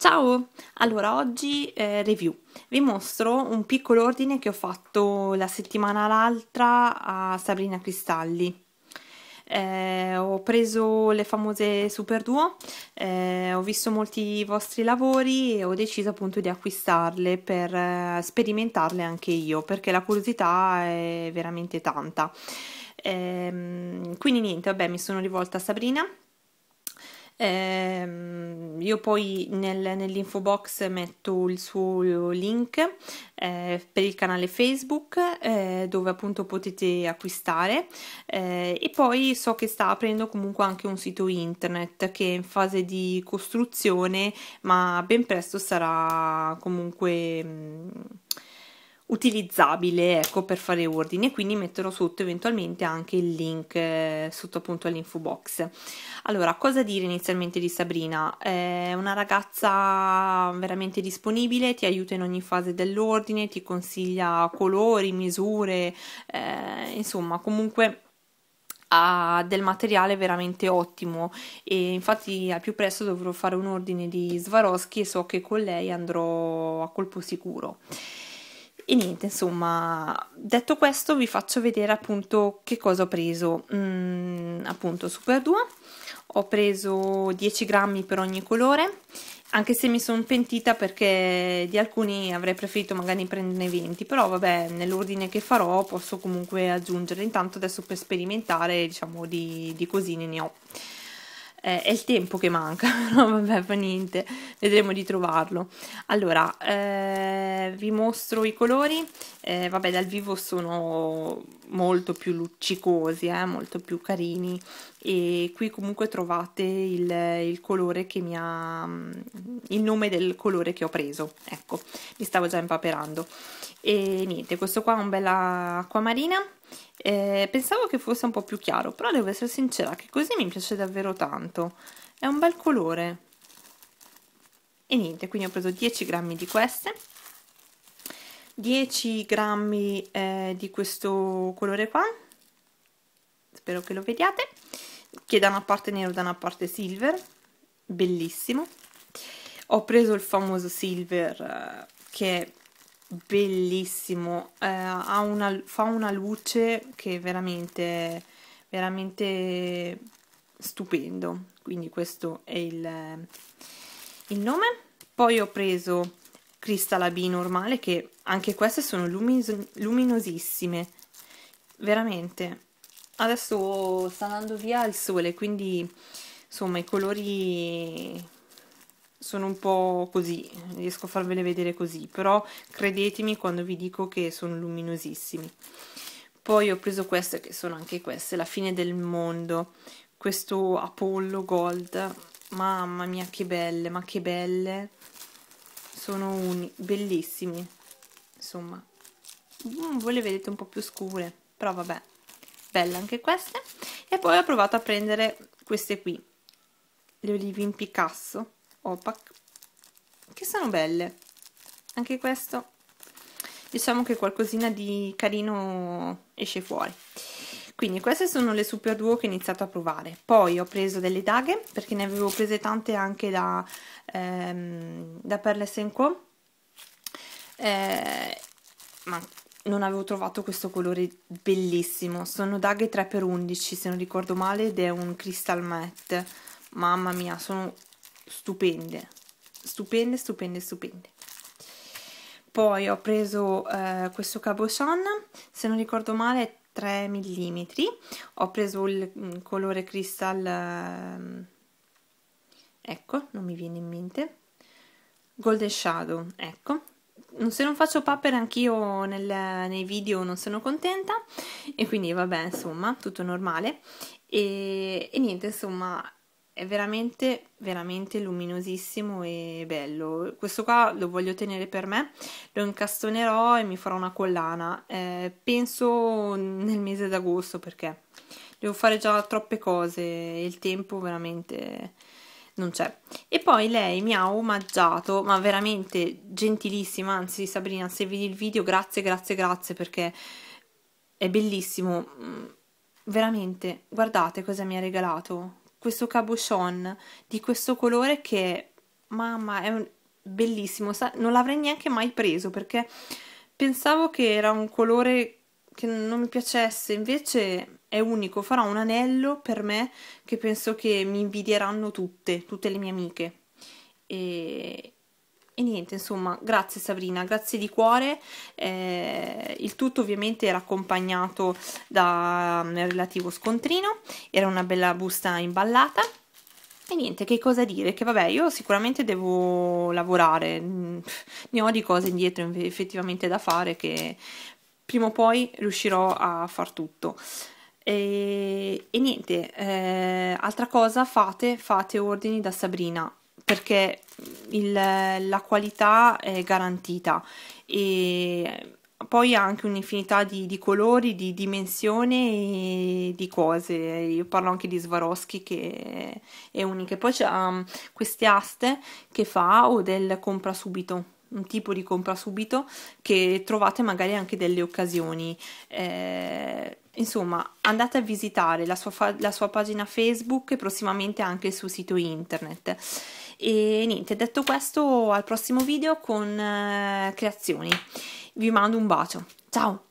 Ciao! Allora, oggi eh, review. Vi mostro un piccolo ordine che ho fatto la settimana l'altra a Sabrina Cristalli. Eh, ho preso le famose Super Duo, eh, ho visto molti vostri lavori e ho deciso appunto di acquistarle per eh, sperimentarle anche io, perché la curiosità è veramente tanta. Ehm, quindi niente, vabbè, mi sono rivolta a Sabrina eh, io poi nel, nell'info box metto il suo link eh, per il canale Facebook eh, dove appunto potete acquistare eh, e poi so che sta aprendo comunque anche un sito internet che è in fase di costruzione ma ben presto sarà comunque... Mh, mm, utilizzabile ecco, per fare ordini e quindi metterò sotto eventualmente anche il link eh, sotto appunto all'info box allora cosa dire inizialmente di Sabrina è una ragazza veramente disponibile ti aiuta in ogni fase dell'ordine ti consiglia colori misure eh, insomma comunque ha del materiale veramente ottimo e infatti al più presto dovrò fare un ordine di Swarovski e so che con lei andrò a colpo sicuro e niente, insomma, detto questo vi faccio vedere appunto che cosa ho preso. Mm, appunto Super 2, ho preso 10 grammi per ogni colore, anche se mi sono pentita perché di alcuni avrei preferito magari prenderne 20, però vabbè, nell'ordine che farò posso comunque aggiungere. Intanto adesso per sperimentare, diciamo, di, di cosine ne ho. Eh, è il tempo che manca, no, vabbè, fa niente, vedremo di trovarlo. Allora, eh, vi mostro i colori, eh, vabbè dal vivo sono molto più luccicosi, eh, molto più carini e qui comunque trovate il, il, colore che mi ha, mm, il nome del colore che ho preso, ecco, mi stavo già impaperando. E niente, questo qua è un bella acquamarina eh, pensavo che fosse un po' più chiaro però devo essere sincera che così mi piace davvero tanto è un bel colore e niente quindi ho preso 10 grammi di queste 10 grammi eh, di questo colore qua spero che lo vediate che da una parte nero da una parte silver bellissimo ho preso il famoso silver eh, che bellissimo, eh, una, fa una luce che è veramente, veramente stupendo, quindi questo è il, il nome. Poi ho preso Cristalla B normale, che anche queste sono luminosissime, veramente. Adesso sta andando via il sole, quindi insomma i colori sono un po' così, riesco a farvele vedere così, però credetemi quando vi dico che sono luminosissimi. Poi ho preso queste, che sono anche queste, La fine del mondo, questo Apollo Gold, mamma mia che belle, ma che belle, sono uni, bellissimi, insomma, mm, voi le vedete un po' più scure, però vabbè, belle anche queste. E poi ho provato a prendere queste qui, le olive in Picasso, opaque che sono belle anche questo diciamo che qualcosina di carino esce fuori quindi queste sono le super duo che ho iniziato a provare poi ho preso delle daghe perché ne avevo prese tante anche da, ehm, da Perles Co eh, ma non avevo trovato questo colore bellissimo sono daghe 3x11 se non ricordo male ed è un crystal matte mamma mia sono stupende stupende stupende stupende poi ho preso eh, questo cabochon se non ricordo male 3 mm ho preso il mm, colore cristal ehm, ecco non mi viene in mente golden shadow ecco se non faccio paper anch'io nei video non sono contenta e quindi vabbè insomma tutto normale e, e niente insomma è veramente veramente luminosissimo e bello questo qua lo voglio tenere per me lo incastonerò e mi farò una collana eh, penso nel mese d'agosto perché devo fare già troppe cose e il tempo veramente non c'è e poi lei mi ha omaggiato ma veramente gentilissima anzi Sabrina se vedi il video grazie grazie grazie perché è bellissimo mm, veramente guardate cosa mi ha regalato questo cabochon di questo colore che, mamma, è un, bellissimo, non l'avrei neanche mai preso perché pensavo che era un colore che non mi piacesse, invece è unico, farò un anello per me che penso che mi invidieranno tutte, tutte le mie amiche. E, e niente insomma grazie Sabrina grazie di cuore eh, il tutto ovviamente era accompagnato dal mm, relativo scontrino era una bella busta imballata e niente, che cosa dire? Che vabbè, io sicuramente devo lavorare, mm, ne ho di cose indietro effettivamente da fare che prima o poi riuscirò a far tutto. E, e niente, eh, altra cosa, fate, fate ordini da Sabrina, perché il, la qualità è garantita e poi ha anche un'infinità di, di, colori, di dimensioni e di cose. Io parlo anche di Swarovski che è unica. Poi c'è um, queste aste che fa o del compra subito un tipo di compra subito che trovate magari anche delle occasioni. Eh, insomma, andate a visitare la sua, la sua pagina Facebook e prossimamente anche il suo sito internet e niente detto questo al prossimo video con eh, creazioni vi mando un bacio ciao